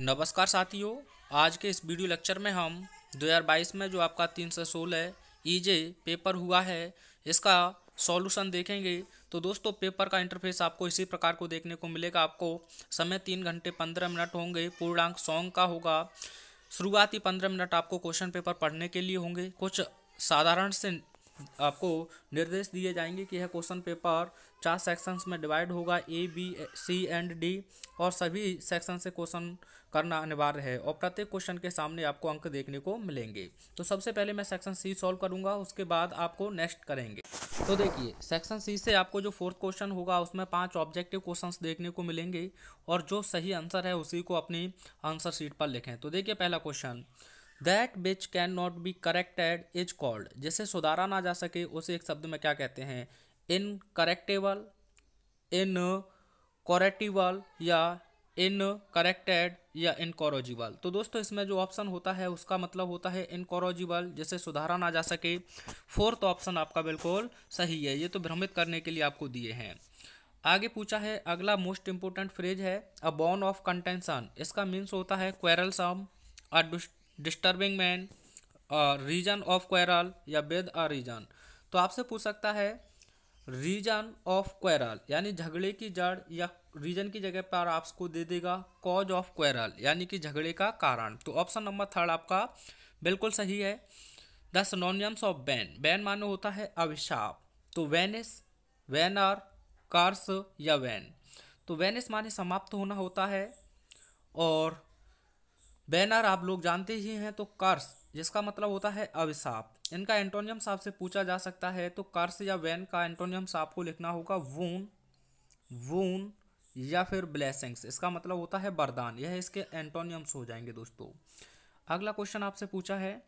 नमस्कार साथियों आज के इस वीडियो लेक्चर में हम 2022 में जो आपका तीन सौ सोलह ईजे e पेपर हुआ है इसका सॉल्यूशन देखेंगे तो दोस्तों पेपर का इंटरफेस आपको इसी प्रकार को देखने को मिलेगा आपको समय तीन घंटे पंद्रह मिनट होंगे पूर्णांक सॉन्ग का होगा शुरुआती पंद्रह मिनट आपको क्वेश्चन पेपर पढ़ने के लिए होंगे कुछ साधारण से आपको निर्देश दिए जाएंगे कि यह क्वेश्चन पेपर चार सेक्शंस में डिवाइड होगा A B C and D और सभी सेक्शन से क्वेश्चन करना अनिवार्य है और प्रत्येक क्वेश्चन के सामने आपको अंक देखने को मिलेंगे तो सबसे पहले मैं सेक्शन सी सॉल्व करूंगा उसके बाद आपको नेक्स्ट करेंगे तो देखिए सेक्शन सी से आपको जो फोर्थ क्वेश्चन होगा उसमें पांच ऑब्जेक्टिव क्वेश्चंस देखने को मिलेंगे और जो सही आंसर है उसी को अपनी आंसर शीट पर लिखें तो देखिए पहला question that which can not be corrected is called जिसे सुधारा ना जा सके उसे एक शब्द में क्या कहते हैं इन करेक्टेबल इन कॉरेटिबल या इन करेक्टेड या इनकोरोजिबल तो दोस्तों इसमें जो ऑप्शन होता है उसका मतलब होता है इनकोरोजिबल जिसे सुधारा ना जा सके फोर्थ ऑप्शन आपका बिल्कुल सही है ये तो भ्रमित करने के लिए आपको दिए हैं आगे पूछा है अगला मोस्ट इंपॉर्टेंट फ्रेज है अ बॉन ऑफ कंटेंसन इसका मीन्स होता है quarrelsome a disturbing man reason of quarrel या बेद अ रीजन तो आपसे पूछ सकता है रीजन ऑफ क्वेरल यानी झगड़े की जड़ या रीजन की जगह पर आपको दे देगा कॉज ऑफ क्वेरल यानी कि झगड़े का कारण तो ऑप्शन नंबर थर्ड आपका बिल्कुल सही है the synonyms of ban ban मानो होता है अभिशाप तो वेनिस आर कार्स या वैन तो वेनिस माने समाप्त होना होता है और बैनर आप लोग जानते ही हैं तो कर्स जिसका मतलब होता है अभिशाप इनका एंटोनियम साहब से पूछा जा सकता है तो कर्स या वैन का एंटोनियम साहब को लिखना होगा वून वून या फिर ब्लेसिंग्स इसका मतलब होता है वरदान यह इसके एंटोनियम्स हो जाएंगे दोस्तों अगला क्वेश्चन आपसे पूछा है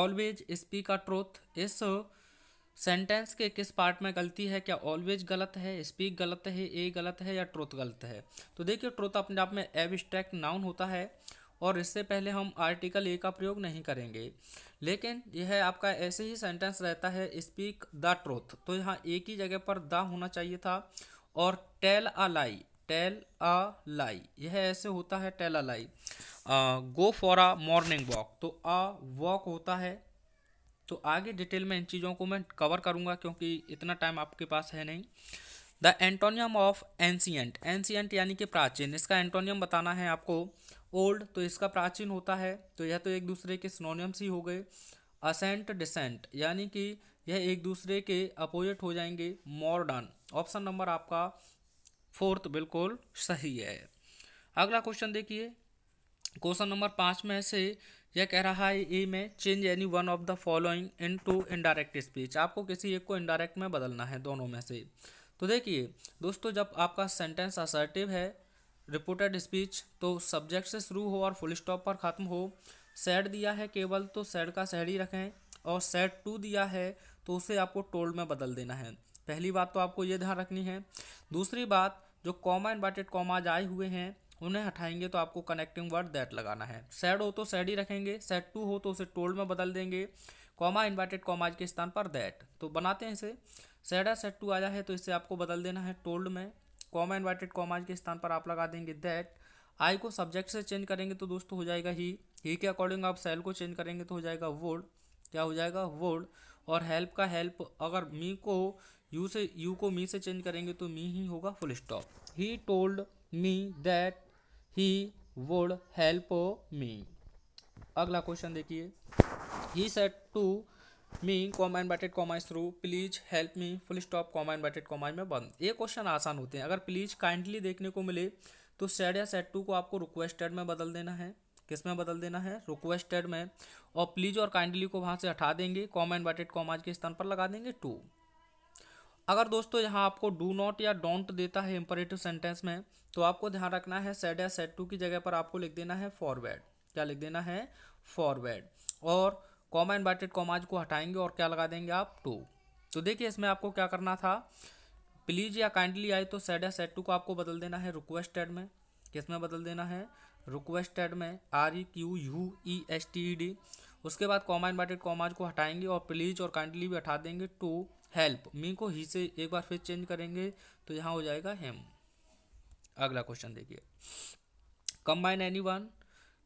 ऑलवेज स्पीक अ ट्रूथ इस सेंटेंस के किस पार्ट में गलती है क्या ऑलवेज गलत है स्पीक गलत है ए गलत है या ट्रुथ गलत है तो देखिए ट्रुथ अपने आप में एबस्ट्रैक्ट नाउन होता है और इससे पहले हम आर्टिकल ए का प्रयोग नहीं करेंगे लेकिन यह आपका ऐसे ही सेंटेंस रहता है स्पीक द ट्रूथ तो यहाँ ए की जगह पर द होना चाहिए था और tell a lie tell a लाई यह ऐसे होता है tell a lie go for a morning walk तो अ वॉक होता है तो आगे डिटेल में इन चीज़ों को मैं कवर करूँगा क्योंकि इतना टाइम आपके पास है नहीं the antonym of ancient ancient यानी कि प्राचीन इसका एंटोनियम बताना है आपको ओल्ड तो इसका प्राचीन होता है तो यह तो एक दूसरे के सिनोनियम्स ही हो गए असेंट डिसेंट यानी कि यह एक दूसरे के अपोजिट हो जाएंगे मॉडर्न ऑप्शन नंबर आपका फोर्थ बिल्कुल सही है अगला क्वेश्चन देखिए क्वेश्चन नंबर पाँच में से यह कह रहा है ए में change any one of the following into indirect speech आपको किसी एक को इनडायरेक्ट में बदलना है दोनों में से तो देखिए दोस्तों जब आपका सेंटेंस असर्टिव है रिपोर्टेड स्पीच तो सब्जेक्ट से शुरू हो और फुल स्टॉप पर ख़त्म हो सैड दिया है केवल तो सेड का सैड ही रखें और सेट टू दिया है तो उसे आपको टोल्ड में बदल देना है पहली बात तो आपको ये ध्यान रखनी है दूसरी बात जो कॉमा इन्वर्टेड कॉमाज आए हुए हैं उन्हें हटाएंगे तो आपको कनेक्टिंग वर्ड दैट लगाना है सेड हो तो सैड ही रखेंगे सेट टू हो तो उसे टोल्ड में बदल देंगे कॉमा इन्वर्टेड कॉमाज के स्थान पर दैट तो बनाते हैं इसे सेड है सेट टू आया है तो इसे आपको बदल देना है टोल्ड में कॉमा इन्वर्टेड कॉमाज के स्थान पर आप लगा देंगे दैट आई को सब्जेक्ट से चेंज करेंगे तो दोस्तों हो जाएगा ही ही के अकॉर्डिंग आप सेल को चेंज करेंगे तो हो जाएगा वोड क्या हो जाएगा वोड और हेल्प का हेल्प अगर मी को यू से यू को मी से चेंज करेंगे तो मी ही होगा full stop he told me that he would help me अगला क्वेश्चन देखिए he said to me comma inverted commas through please help me full stop comma inverted commas में बंद ये क्वेश्चन आसान होते हैं अगर प्लीज काइंडली देखने को मिले तो सेड या सेट टू को आपको रिक्वेस्टेड में बदल देना है किस में बदल देना है रिक्वेस्टेड में और प्लीज और काइंडली को वहाँ से हटा देंगे कॉमा इन्वर्टेड कॉमाज के स्थान पर लगा देंगे टू अगर दोस्तों यहाँ आपको डू नॉट या डोंट देता है इम्परेटिव सेंटेंस में तो आपको ध्यान रखना है सेड या सेट टू की जगह पर आपको लिख देना है फॉरवर्ड क्या लिख देना है फॉरवर्ड और कॉमा इन्वर्टेड कॉमाज को हटाएंगे और क्या लगा देंगे आप टू तो देखिए इसमें आपको क्या करना था प्लीज़ या काइंडली आई तो सेड या सेट टू को आपको बदल देना है रिक्वेस्टेड में किस में बदल देना है रिक्वेस्टेड में R E Q U E S T E D उसके बाद कॉमा इन्वर्टेड कॉमाज को हटाएंगे और प्लीज़ और काइंडली भी हटा देंगे टू हेल्प मी को ही से एक बार फिर चेंज करेंगे तो यहाँ हो जाएगा हेम अगला क्वेश्चन देखिए कंबाइन एनी वन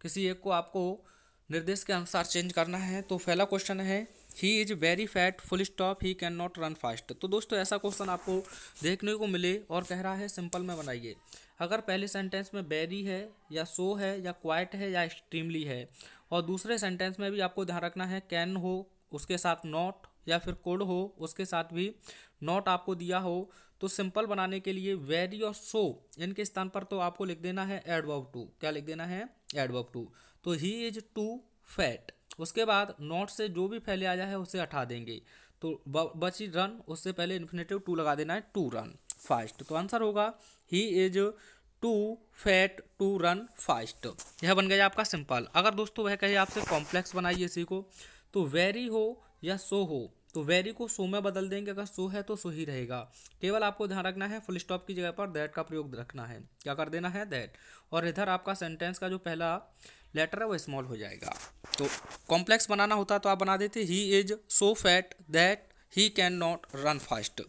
किसी एक को आपको निर्देश के अनुसार चेंज करना है तो पहला क्वेश्चन है he is very fat full stop he can not run fast तो दोस्तों ऐसा क्वेश्चन आपको देखने को मिले और कह रहा है सिंपल में बनाइए अगर पहले सेंटेंस में बेरी है या सो है या क्वाइट है या एक्सट्रीमली है और दूसरे सेंटेंस में भी आपको ध्यान रखना है कैन हो उसके साथ नॉट या फिर कोड हो उसके साथ भी नॉट आपको दिया हो तो सिंपल बनाने के लिए वेरी और सो इनके स्थान पर तो आपको लिख देना है एडवर्ब टू क्या लिख देना है एडवर्ब टू तो ही इज टू फैट उसके बाद नॉट से जो भी पहले आया है उसे हटा देंगे तो बची रन उससे पहले इन्फिनेटिव टू लगा देना है टू रन फास्ट तो आंसर होगा he is too fat to run fast यह बन गया आपका सिंपल अगर दोस्तों वह कहे आपसे कॉम्प्लेक्स बनाइए इसी को तो वेरी हो या सो हो तो वेरी को सो में बदल देंगे अगर सो है तो सो ही रहेगा केवल आपको ध्यान रखना है फुल स्टॉप की जगह पर दैट का प्रयोग रखना है क्या कर देना है दैट और इधर आपका सेंटेंस का जो पहला लेटर है वो स्मॉल हो जाएगा तो कॉम्प्लेक्स बनाना होता तो आप बना देते he is so fat that he can not run fast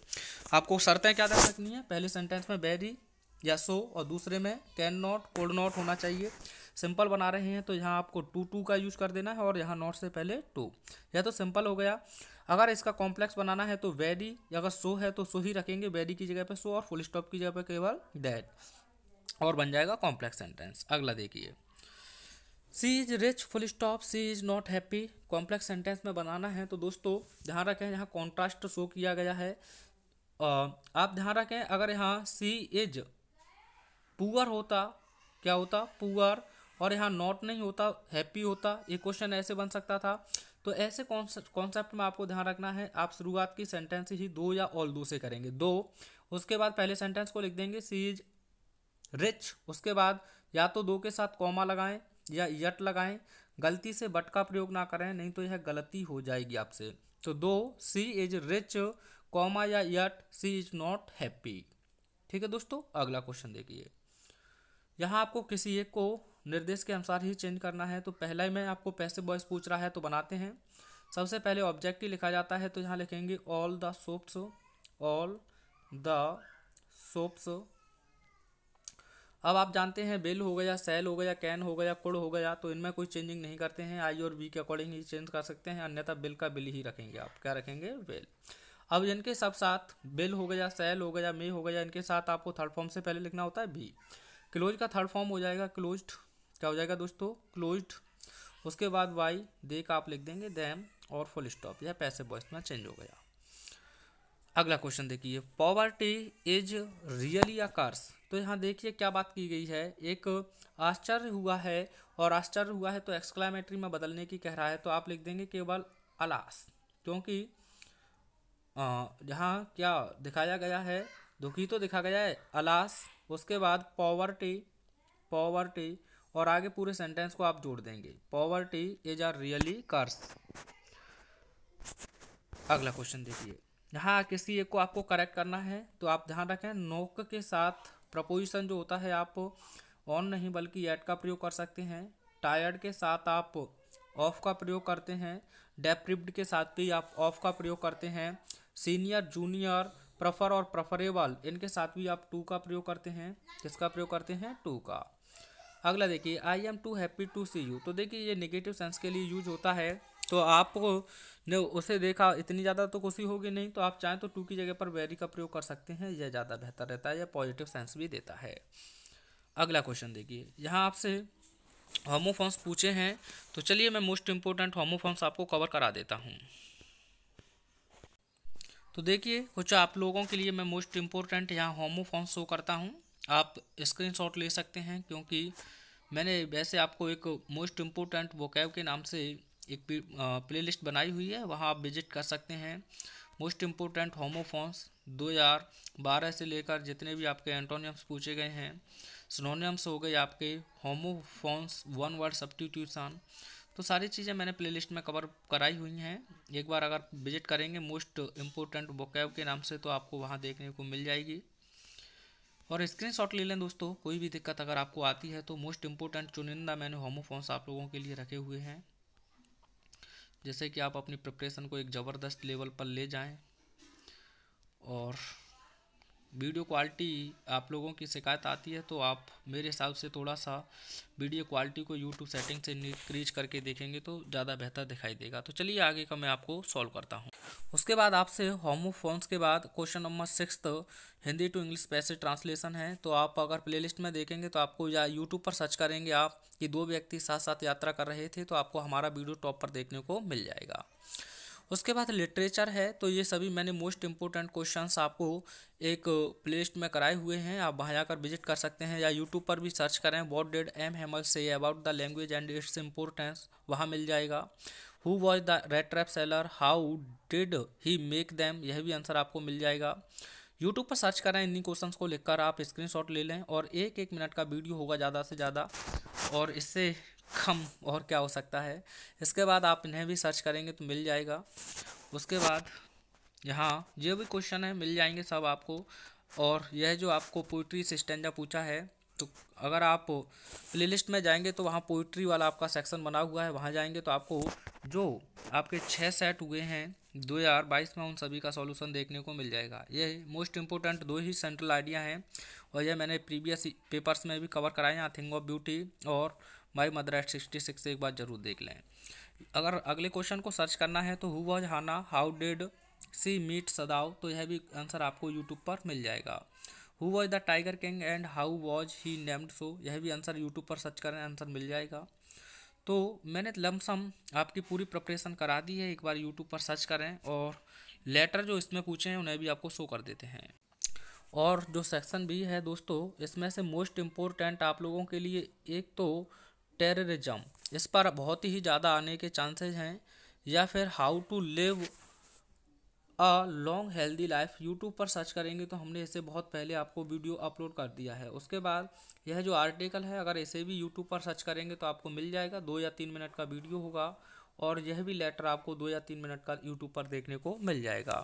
आपको शर्तें क्या ध्यान रखनी है पहले सेंटेंस में वेरी या सो और दूसरे में कैन नॉट कोड नॉट होना चाहिए सिंपल बना रहे हैं तो यहाँ आपको टू टू का यूज़ कर देना है और यहाँ नॉट से पहले टू यह तो सिंपल हो गया अगर इसका कॉम्प्लेक्स बनाना है तो वेरी अगर सो है तो सो ही रखेंगे वेरी की जगह पे सो और फुल स्टॉप की जगह पे केवल दैट और बन जाएगा कॉम्प्लेक्स सेंटेंस अगला देखिए she is rich full stop she is not happy complex sentence में बनाना है तो दोस्तों ध्यान रखें यहाँ कॉन्ट्रास्ट शो किया गया है आप ध्यान रखें अगर यहाँ सी इज पुअर होता क्या होता पुअर और यहाँ नॉट नहीं होता हैप्पी होता ये क्वेश्चन ऐसे बन सकता था तो ऐसे कॉन्सेप्ट में आपको ध्यान रखना है आप शुरुआत की सेंटेंस ही दो या ऑल दो से करेंगे दो उसके बाद पहले सेंटेंस को लिख देंगे सी इज रिच उसके बाद या तो दो के साथ कॉमा लगाएं या यट लगाएं गलती से बट का प्रयोग ना करें नहीं तो यह गलती हो जाएगी आपसे तो though she is rich comma या yet she is not happy ठीक है दोस्तों अगला क्वेश्चन देखिए यहाँ आपको किसी एक को निर्देश के अनुसार ही चेंज करना है तो पहला ही मैं आपको पैसे बॉयस पूछ रहा है तो बनाते हैं सबसे पहले ऑब्जेक्ट ही लिखा जाता है तो यहाँ लिखेंगे all the soaps all the soaps अब आप जानते हैं बेल हो गया सेल हो गया कैन हो गया कुड़ हो गया तो इनमें कोई चेंजिंग नहीं करते हैं आई और बी के अकॉर्डिंग ही चेंज कर सकते हैं अन्यथा बिल का बिल ही रखेंगे आप क्या रखेंगे बेल अब इनके सब साथ बिल हो गया सेल हो गया मे हो गया इनके साथ आपको थर्ड फॉर्म से पहले लिखना होता है बी क्लोज का थर्ड फॉर्म हो जाएगा क्लोज क्या हो जाएगा दोस्तों क्लोज्ड उसके बाद वाई दे का आप लिख देंगे दैम और फुल स्टॉप यह पैसे बॉयस में चेंज हो गया अगला क्वेश्चन देखिए poverty is really a curse तो यहाँ देखिए क्या बात की गई है एक आश्चर्य हुआ है और आश्चर्य हुआ है तो एक्सक्लामेटरी में बदलने की कह रहा है तो आप लिख देंगे केवल अलास क्योंकि यहाँ क्या दिखाया गया है दुखी तो दिखा गया है अलास उसके बाद पॉवर्टी पॉवर्टी और आगे पूरे सेंटेंस को आप जोड़ देंगे poverty is are really curse अगला क्वेश्चन देखिए यहाँ किसी एक को आपको करेक्ट करना है तो आप ध्यान रखें नोक के साथ प्रपोजिशन जो होता है आप ऑन नहीं बल्कि एट का प्रयोग कर सकते हैं टायर्ड के साथ आप ऑफ का प्रयोग करते हैं डेप्रिप्ड के साथ भी आप ऑफ का प्रयोग करते हैं सीनियर जूनियर प्रफर और प्रफरेबल इनके साथ भी आप टू का प्रयोग करते हैं किसका प्रयोग करते हैं टू का अगला देखिए I am too happy to see you तो देखिए ये नेगेटिव सेंस के लिए यूज होता है तो आपको ने उसे देखा इतनी ज़्यादा तो खुशी होगी नहीं तो आप चाहें तो टू की जगह पर वेरी का प्रयोग कर सकते हैं यह ज़्यादा बेहतर रहता है यह पॉजिटिव सेंस भी देता है अगला क्वेश्चन देखिए यहाँ आपसे होमोफॉर्म्स पूछे हैं तो चलिए मैं मोस्ट इम्पोर्टेंट होमोफॉर्म्स आपको कवर करा देता हूँ तो देखिए कुछ आप लोगों के लिए मैं मोस्ट इम्पोर्टेंट यहाँ होमोफॉर्म्स शो करता हूँ आप स्क्रीन ले सकते हैं क्योंकि मैंने वैसे आपको एक मोस्ट इम्पोर्टेंट वोकैब के नाम से एक प्ले लिस्ट बनाई हुई है वहाँ आप विजिट कर सकते हैं मोस्ट इम्पोर्टेंट होमोफोन्स 2012 से लेकर जितने भी आपके एंटोनियम्स पूछे गए हैं सिनोनियम्स हो गए आपके होमोफोन्स वन वर्ड सब्टीट्यूशन तो सारी चीज़ें मैंने प्लेलिस्ट में कवर कराई हुई हैं एक बार अगर विजिट करेंगे मोस्ट इम्पोर्टेंट वोकैब के नाम से तो आपको वहाँ देखने को मिल जाएगी और स्क्रीनशॉट ले लें दोस्तों कोई भी दिक्कत अगर आपको आती है तो मोस्ट इम्पोर्टेंट चुनिंदा मैंने होमोफोन्स आप लोगों के लिए रखे हुए हैं जैसे कि आप अपनी प्रिपरेशन को एक ज़बरदस्त लेवल पर ले जाएं और वीडियो क्वालिटी आप लोगों की शिकायत आती है तो आप मेरे हिसाब से थोड़ा सा वीडियो क्वालिटी को यूट्यूब सेटिंग से इंक्रीज करके देखेंगे तो ज़्यादा बेहतर दिखाई देगा तो चलिए आगे का मैं आपको सॉल्व करता हूँ उसके बाद आपसे होमोफोन्स के बाद question number six Hindi to English पैसे ट्रांसलेशन है तो आप अगर प्ले में देखेंगे तो आपको या यूट्यूब पर सर्च करेंगे आप कि दो व्यक्ति साथ साथ यात्रा कर रहे थे तो आपको हमारा वीडियो टॉप पर देखने को मिल जाएगा उसके बाद लिटरेचर है तो ये सभी मैंने मोस्ट इम्पोर्टेंट क्वेश्चंस आपको एक प्लेलिस्ट में कराए हुए हैं आप वहाँ जाकर विजिट कर सकते हैं या यूट्यूब पर भी सर्च करें what dead M Hamel say about the language and its importance वहाँ मिल जाएगा who was the rattrap seller how did he make them यह भी आंसर आपको मिल जाएगा यूट्यूब पर सर्च करें इन्हीं क्वेश्चंस को लिखकर आप स्क्रीनशॉट ले लें और एक एक मिनट का वीडियो होगा ज़्यादा से ज़्यादा और इससे कम और क्या हो सकता है इसके बाद आप इन्हें भी सर्च करेंगे तो मिल जाएगा उसके बाद यहाँ जो भी क्वेश्चन है मिल जाएंगे सब आपको और यह जो आपको पोइट्री सिस्टम जब पूछा है तो अगर आप प्लेलिस्ट में जाएंगे तो वहाँ पोइट्री वाला आपका सेक्शन बना हुआ है वहाँ जाएंगे तो आपको जो आपके छः सेट हुए हैं 2022 में उन सभी का सॉल्यूशन देखने को मिल जाएगा ये मोस्ट इम्पोर्टेंट दो ही सेंट्रल आइडिया हैं और यह मैंने प्रीवियस पेपर्स में भी कवर कराए हैं थिंग ऑफ ब्यूटी और my mother at sixty six एक बार जरूर देख लें अगर अगले क्वेश्चन को सर्च करना है तो who was Hana how did she meet Sadao तो यह भी आंसर आपको यूट्यूब पर मिल जाएगा who was the tiger king and how was he named so यह भी आंसर यूट्यूब पर सर्च करें आंसर मिल जाएगा तो मैंने लमसम आपकी पूरी प्रिपरेशन करा दी है एक बार यूट्यूब पर सर्च करें और लेटर जो इसमें पूछे हैं उन्हें भी आपको शो कर देते हैं और जो सेक्शन भी है दोस्तों इसमें से मोस्ट इम्पोर्टेंट आप लोगों के लिए एक तो टेररिज्म इस पर बहुत ही ज़्यादा आने के चांसेस हैं या फिर how to live a long healthy life YouTube पर सर्च करेंगे तो हमने इसे बहुत पहले आपको वीडियो अपलोड कर दिया है उसके बाद यह जो आर्टिकल है अगर इसे भी यूट्यूब पर सर्च करेंगे तो आपको मिल जाएगा दो या तीन मिनट का वीडियो होगा और यह भी लेटर आपको दो या तीन मिनट का यूट्यूब पर देखने को मिल जाएगा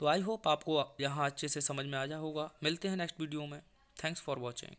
तो आई होप आपको यहाँ अच्छे से समझ में आ जा होगा मिलते हैं नेक्स्ट वीडियो में थैंक्स फॉर वॉचिंग